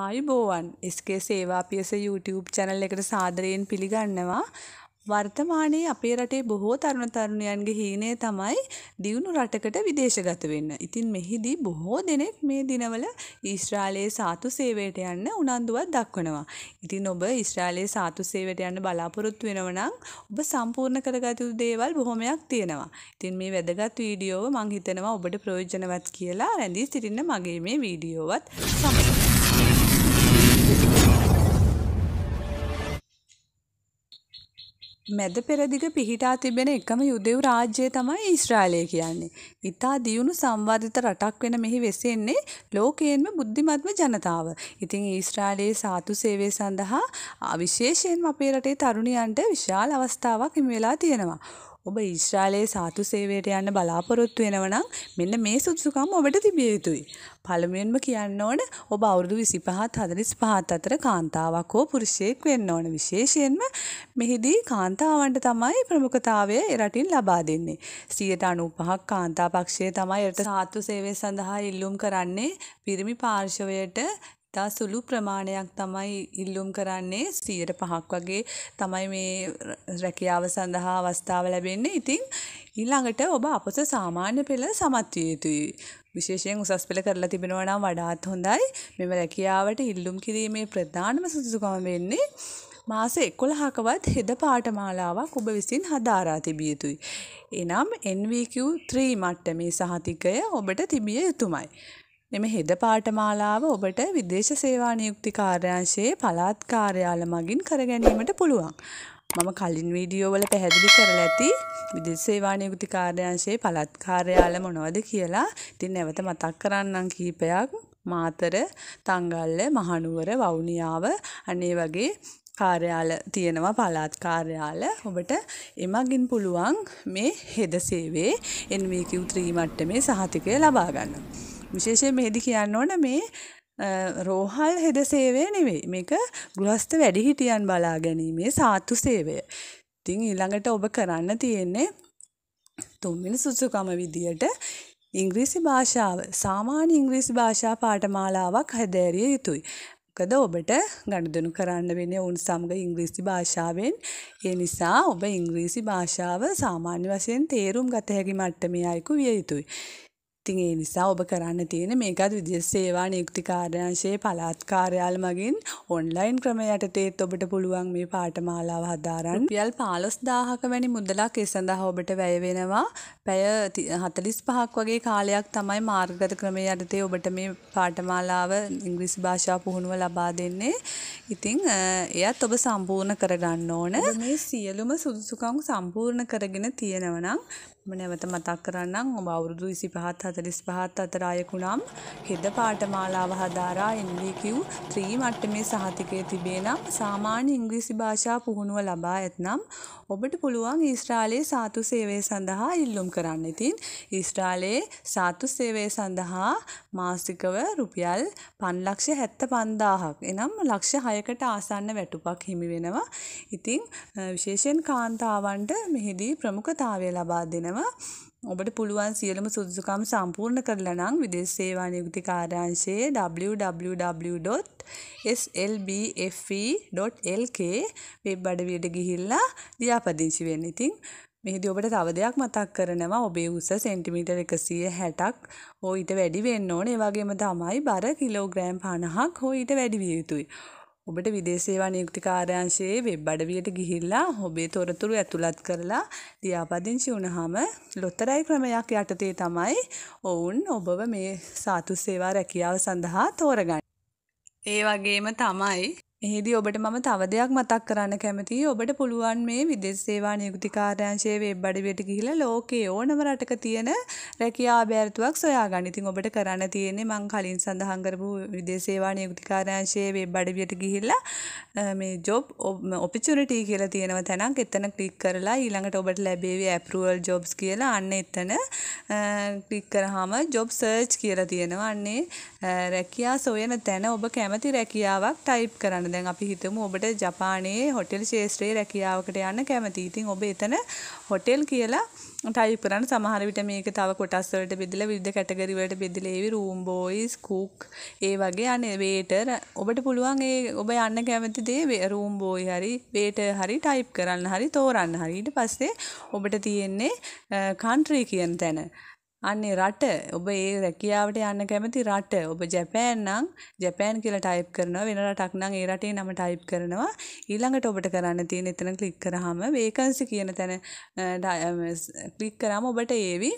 ආයුබෝවන් ස්කේ සේවා පියස YouTube channel එකට සාදරයෙන් පිළිගන්නවා වර්තමානයේ අපේ රටේ බොහෝ තරුණ තරුණයන්ගේ හීනය තමයි දියුණු රටකට විදේශගත වෙන්න. ඉතින් මෙහිදී බොහෝ දෙනෙක් මේ දිනවල ඊශ්‍රායලයේ සාතු සේවයට යන්න උනන්දුවක් දක්වනවා. ඉතින් ඔබ ඊශ්‍රායලයේ සාතු සේවයට යන්න බලාපොරොත්තු වෙනව නම් ඔබ සම්පූර්ණ කරගත යුතු දේවල් බොහොමයක් තියෙනවා. ඉතින් මේ වැදගත් වීඩියෝව මම හිතනවා ඔබට ප්‍රයෝජනවත් කියලා රැඳී සිටින්න මගේ මේ වීඩියෝවත් සමග මැද පෙරදිග පිහිටා තිබෙන එකම යුදෙව් රාජ්‍යය තමයි ඊශ්‍රායලය කියන්නේ. ඉතා දියුණු සංවර්ධිත රටක් වෙන මෙහි වෙසෙන්නේ ලෝකයෙන්ම බුද්ධිමත්ම ජනතාව. ඉතින් ඊශ්‍රායලයේ සාතු සේවය සඳහා විශේෂයෙන්ම අපේ රටේ තරුණියන්ට විශාල අවස්ථාවක් හිමි වෙලා තියෙනවා. ඔබ ඊශ්‍රායලයේ සාතු සේවයට යන්න බලාපොරොත්තු වෙනවනම් මෙන්න මේ සුදුසුකම් ඔබට තිබිය යුතුයි. පළමුවෙන්ම කියන්න ඕන ඔබ අවුරුදු 25ත් 45ත් අතර කාන්තාවක් හෝ පුරුෂයෙක් වෙන්න ඕන. විශේෂයෙන්ම මෙහිදී කාන්තාවන්ට තමයි ප්‍රමුඛතාවය රටින් ලබා දෙන්නේ. 95ක් කාන්තා පක්ෂය තමයි රට සාතු සේවය සඳහා ඉල්ලුම් කරන්නේ පිරිමි පාර්ශවයට ඉතා සුළු ප්‍රමාණයක් තමයි ඉල්ලුම් කරන්නේ සීයට පහක් වගේ තමයි මේ රැකියාව සඳහා අවස්ථාව ලැබෙන්නේ ඉතිං ඊළඟට ඔබ අපස සාමාන්‍ය පෙළ සමත්විය යුතුයි. විශේෂයෙන් උසස් පෙළ කරලා තිබෙනවා නම් වඩාත් හොඳයි මෙම රැකියාවට ඉල්ලුම් කිරීමේ ප්‍රධානම සුදුසුකම වෙන්නේ මාස එකොළහකවත් හෙද පාටමාලාවක් ඔබ විසින් හදාරා තිබිය යුතුයි. එනම් NVQ3 මට්ටමේ සහතිකය ඔබට තිබිය යුතුමයි. මෙම හෙද පාඨමාලාව ඔබට විදේශ සේවා නියුක්ති කාර්යාංශයේ පළාත් කාර්යාල මගින් කරගැනීමට පුළුවන්. මම කලින් වීඩියෝ වල පැහැදිලි කරලා ඇති විදේශ සේවා නියුක්ති කාර්යාංශයේ පළාත් කාර්යාල මොනවද කියලා. ඉතින් නැවත මතක් කරන්නම් කීපයක්. මාතර, තංගල්ල, මහනුවර, වවුනියාව අනේ වගේ කාර්යාල තියෙනවා පළාත් කාර්යාල ඔබට එමගින් පුළුවන් මේ හෙද සේවයේ NVQ3 මට්ටමේ සහතිකය ලබා ගන්න. විශේෂයෙන් මෙහිදී කියන්න ඕන මේ රෝහල් හෙද සේවය නෙවෙයි මේක ගෘහස්ත වැඩිහිටියන් බලා ගැනීමේ සාතු සේවය. ඉතින් ඊළඟට ඔබ කරන්න තියෙන්නේ තුන්වෙනි සුසුකම විදියට ඉංග්‍රීසි භාෂාව සාමාන්‍ය ඉංග්‍රීසි භාෂා පාඨමාලාවක් හැදෑරිය යුතුයි. මොකද ඔබට ගනුදෙනු කරන්න වෙන්නේ ඔවුන් සමග ඉංග්‍රීසි භාෂාවෙන්. ඒ නිසා ඔබ ඉංග්‍රීසි භාෂාව සාමාන්‍ය වශයෙන් තේරුම් ගත හැකි මට්ටමේ අයෙකු විය යුතුයි. ඉතින් ඒ නිසා ඔබ කරන්න තියෙන මේකත් විදෙස් සේවා නියුක්ති කාර්යාංශයේ පළාත් කාර්යාල මගින් ඔන්ලයින් ක්‍රම යටතේත් ඔබට පුළුවන් මේ පාඨමාලාව හදාරන්න. රුපියල් 15000ක වැනි මුදලක් ඒ සඳහා ඔබට වැය වෙනවා. පැය 45ක් වගේ කාලයක් තමයි මාර්ගගත ක්‍රමයේ යටතේ ඔබට මේ පාඨමාලාව ඉංග්‍රීසි භාෂාව පුහුණුව ලබා දෙන්නේ. ඉතින් එයත් ඔබ සම්පූර්ණ කරගන්න ඕන. මේ සියලුම සුදුසුකම් සම්පූර්ණ කරගෙන තියෙනවා නම් මම නැවත මතක් කරන්නම් ඔබ අවුරුදු 25 45ත් අතර අයෙකුනම් හෙද පාඨමාලාව හදාරා NVQ 3 මට්ටමේ සහතිකය තිබේ නම් සාමාන්‍ය ඉංග්‍රීසි භාෂා පුහුණුව ලබා ඇතනම් ඔබට පුළුවන් ඊශ්‍රායලයේ සාතු සේවය සඳහා ඉල්ලුම් කරන්න. ඉතින් ඊශ්‍රායලයේ සාතු සේවය සඳහා මාසිකව රුපියල් 575000ක් එනම් ලක්ෂ 6කට ආසන්න වැටුපක් හිමි වෙනවා. ඉතින් විශේෂයෙන් කාන්තාවන්ට මෙහිදී ප්‍රමුඛතාවය ලබා දෙනවා. තියෙනවා ඔබට පුළුවන් සියලම සුදුසුකම් සම්පූර්ණ කරලා නම් විදේශ සේවා නියුක්ති කාර්යාංශයේ www.slbfe.lk වෙබ් අඩවියට ගිහිල්ලා ලියාපදිංචි වෙන්න. ඉතින් මෙහිදී ඔබට තව දෙයක් මතක් කරනවා ඔබේ උස සෙන්ටිමීටර් 160ක් හෝ ඊට වැඩි වෙන්න ඕනේ. ඒ වගේම තමයි බර කිලෝග්‍රෑම් 50ක් හෝ ඊට වැඩි විය යුතුයි. ඔබට විදේශේවා නියුක්ති කාර්යාංශයේ වෙබ් අඩවියට ගිහිල්ලා ඔබේ තොරතුරු ඇතුළත් කරලා ලියාපදිංචි වුණාම ලොතරැයි ක්‍රමයක් යටතේ තමයි ඔවුන් ඔබව මේ සාතු සේවා රැකියාව සඳහා තෝරගන්නේ. ඒ වගේම තමයි එහිදී ඔබට මම තව දෙයක් මතක් කරන්න කැමතියි. ඔබට පුළුවන් මේ විදේශ සේවා නියුක්තිකාරයංශයේ වෙබ් අඩවියට ගිහිලා ලෝකයේ ඕනම රටක තියෙන රැකියා අභ්‍යර්ථුවක් සොයාගන්න. ඉතින් ඔබට කරන්න තියෙන්නේ මම කලින් සඳහන් කරපු විදේශ සේවා නියුක්තිකාරයංශයේ වෙබ් අඩවියට ගිහිල්ලා මේ ජොබ් ඔපචුනිටි කියලා තියෙනව තැනක් එතන ක්ලික් කරලා ඊළඟට ඔබට ලැබේවි ඇප්‍රූවල් ජොබ්ස් කියලා අන්න එතන ක්ලික් කරාම ජොබ් සර්ච් කියලා තියෙනවා. අන්නේ රැකියා සොයන තැන ඔබ කැමති රැකියාවක් ටයිප් කරන්න දැන් අපි හිතමු ඔබට ජපානයේ හොටෙල් ශේෂත්‍රයේ රැකියාවකට යන්න කැමතියි. ඉතින් ඔබ එතන හොටෙල් කියලා ටයිප් කරන්න සමහර විට මේක තව කොටස් වලට බෙදලා විවිධ කැටගරි වලට බෙදලා ඒවි රූම් බෝයිස්, කුක්, ඒ වගේ අනේ වේටර් ඔබට පුළුවන් ඒ ඔබ යන්න කැමති දේ රූම් බෝයි හරි, වේටර් හරි ටයිප් කරන්න හරි තෝරන්න හරි. ඊට පස්සේ ඔබට තියෙන්නේ කන්ට්‍රි කියන තැන. අන්නේ රට ඔබ ඒ රැකියාවට යන්න කැමති රට ඔබ ජැපෑන් නම් ජැපෑන් කියලා ටයිප් කරනවා වෙන රටක් නම් ඒ රටේ නම ටයිප් කරනවා ඊළඟට ඔබට කරන්න තියෙන එතන ක්ලික් කරාම වේකන්සි කියන තැන ක්ලික් කරාම ඔබට ඒවි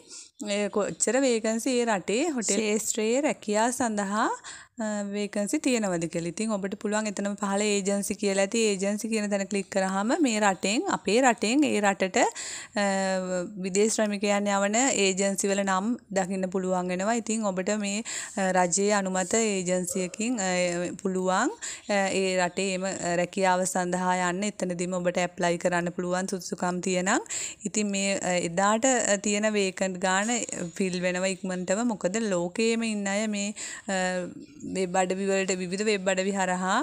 කොච්චර වේකන්සි ඒ රටේ හොටෙල් ශේෂ්ත්‍රයේ රැකියා සඳහා වේකන්සි තියෙනවද කියලා. ඉතින් ඔබට පුළුවන් එතනම පහළ ඒජන්සි කියලා ඇති ඒජන්සි කියන තැන ක්ලික් කරාම මේ රටෙන් අපේ රටෙන් ඒ රටට විදේශ ශ්‍රමිකයන් යවන ඒජන්සි වල නම් දකින්න පුළුවන් වෙනවා. ඉතින් ඔබට මේ රජයේ අනුමත ඒජන්සියකින් පුළුවන් ඒ රටේම රැකියාව සඳහා යන්න එතනදීම ඔබට ඇප්ලයි කරන්න පුළුවන් සුදුසුකම් තියෙනම්. ඉතින් මේ එදාට තියෙන වේකන්ට් ගාන ෆිල් වෙනවා ඉක්මනටම. මොකද ලෝකයේම ඉන්න අය මේ වෙබ් අඩවි වලට විවිධ වෙබ් අඩවි හරහා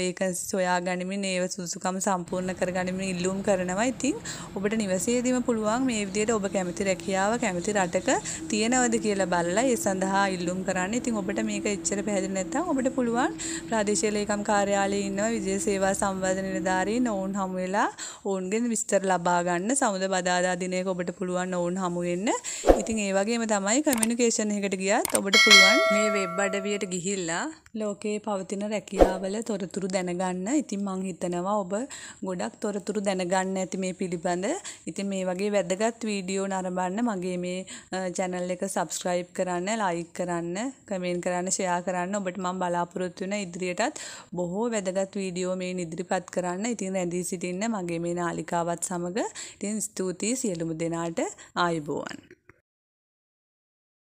වේකන්සි සොයා ගනිමින් ඒව සුදුසුකම් සම්පූර්ණ කර ගනිමින් ඉල්ලුම් කරනවා. ඉතින් ඔබට නිවසේදීම පුළුවන් මේ විදිහට ඔබ කැමති රැකියාව කැමති රටක තියෙනවද කියලා බලලා ඒ සඳහා ඉල්ලුම් කරන්න. ඉතින් ඔබට මේක එච්චර පැහැදිලි නැත්නම් ඔබට පුළුවන් ප්‍රාදේශීය ලේකම් කාර්යාලයේ ඉන්න විජය සේවා සංවර්ධන නිලධාරීන් ඔවුන් හමු වෙලා ඔවුන්ගෙන් විස්තර ලබා ගන්න සමුද බදාදා දිනයක ඔබට පුළුවන් ඔවුන් හමු වෙන්න. ඉතින් ඒ වගේම තමයි කමියුනිකේෂන් එකට ගියත් ඔබට පුළුවන් මේ වෙබ් අඩවියට ගිහිල්ලා ලෝකයේ පවතින රැකියාවල තොරතුරු දැනගන්න. ඉතින් මං හිතනවා ඔබ ගොඩක් තොරතුරු දැනගන්න ඇති මේ පිළිබඳ. ඉතින් මේ වගේ වැදගත් වීඩියෝ නරඹන්න මගේ මේ channel එක subscribe කරන්න, like කරන්න, comment කරන්න, share කරන්න. ඔබට මම බලාපොරොත්තු වෙන ඉදිරියටත් බොහෝ වැදගත් වීඩියෝ මේ ඉදිරිපත් කරන්න. ඉතින් රැඳී සිටින්න මගේ මේ නාලිකාවත් සමග. ඉතින් ස්තුතියි සියලුම දෙනාට ආයුබෝවන්.